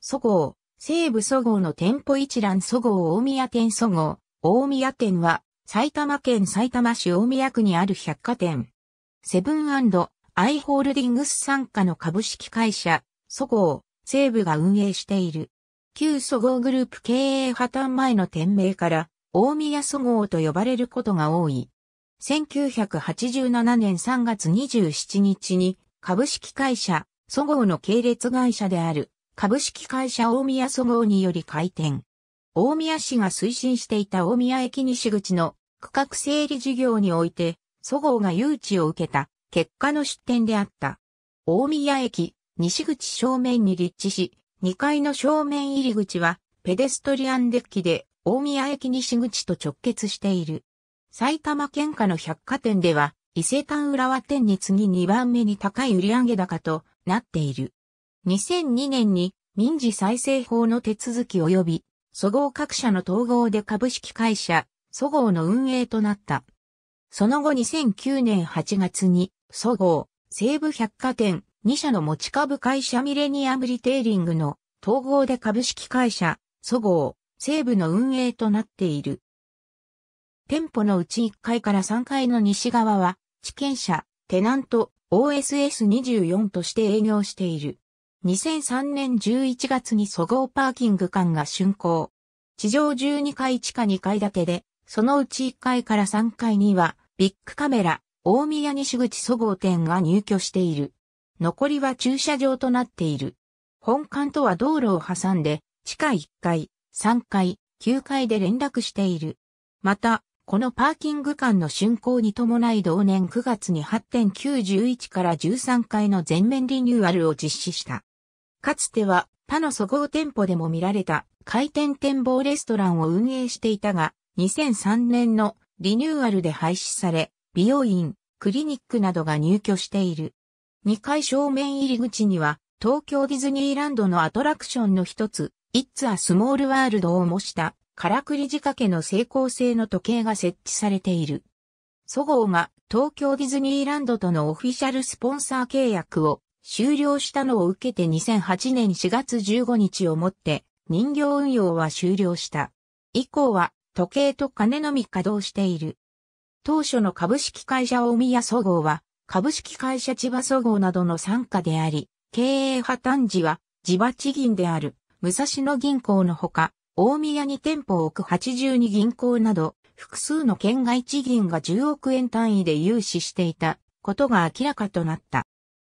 そごう、西武そごうの店舗一覧そごう大宮店そごう、大宮店は、埼玉県埼玉市大宮区にある百貨店。セブンアイ・ホールディングス傘下の株式会社、そごう、西武が運営している。旧そごうグループ経営破綻前の店名から、大宮そごうと呼ばれることが多い。1987年3月27日に、株式会社、そごうの系列会社である、株式会社大宮そごにより開店。大宮市が推進していた大宮駅西口の区画整理事業において、そごが誘致を受けた結果の出店であった。大宮駅西口正面に立地し、2階の正面入り口はペデストリアンデッキで大宮駅西口と直結している。埼玉県下の百貨店では伊勢丹浦和店に次2番目に高い売上高となっている。2002年に民事再生法の手続き及び、そごう各社の統合で株式会社、そごうの運営となった。その後2009年8月に、そごう、西武百貨店、2社の持ち株会社ミレニアムリテイリングの統合で株式会社、そごう、西武の運営となっている。店舗のうち1階から3階の西側は、地権者、テナント、OSS24 として営業している。2003年11月にそ合パーキング間が竣工。地上12階地下2階建てで、そのうち1階から3階には、ビッグカメラ、大宮西口そ合店が入居している。残りは駐車場となっている。本館とは道路を挟んで、地下1階、3階、9階で連絡している。また、このパーキング間の竣工に伴い同年9月に8.911から13階の全面リニューアルを実施した。かつては他の祖号店舗でも見られた回転展望レストランを運営していたが、2003年のリニューアルで廃止され、美容院、クリニックなどが入居している。2階正面入り口には、東京ディズニーランドのアトラクションの一つ、It's a Small World を模した、からくり仕掛けの成功性の時計が設置されている。そごうが東京ディズニーランドとのオフィシャルスポンサー契約を終了したのを受けて2008年4月15日をもって人形運用は終了した。以降は時計と金のみ稼働している。当初の株式会社大宮総合は株式会社千葉総合などの参加であり、経営破綻時は地場地銀である武蔵野銀行のほか、大宮に店舗を置く82銀行など、複数の県外地銀が10億円単位で融資していたことが明らかとなった。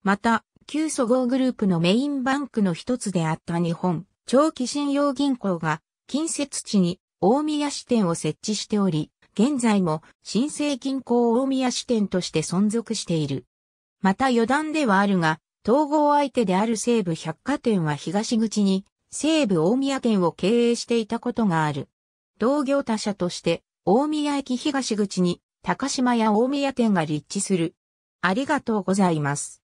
また、旧祖号グループのメインバンクの一つであった日本長期信用銀行が近接地に大宮支店を設置しており、現在も新生銀行大宮支店として存続している。また余談ではあるが、統合相手である西武百貨店は東口に西武大宮店を経営していたことがある。同業他社として大宮駅東口に高島屋大宮店が立地する。ありがとうございます。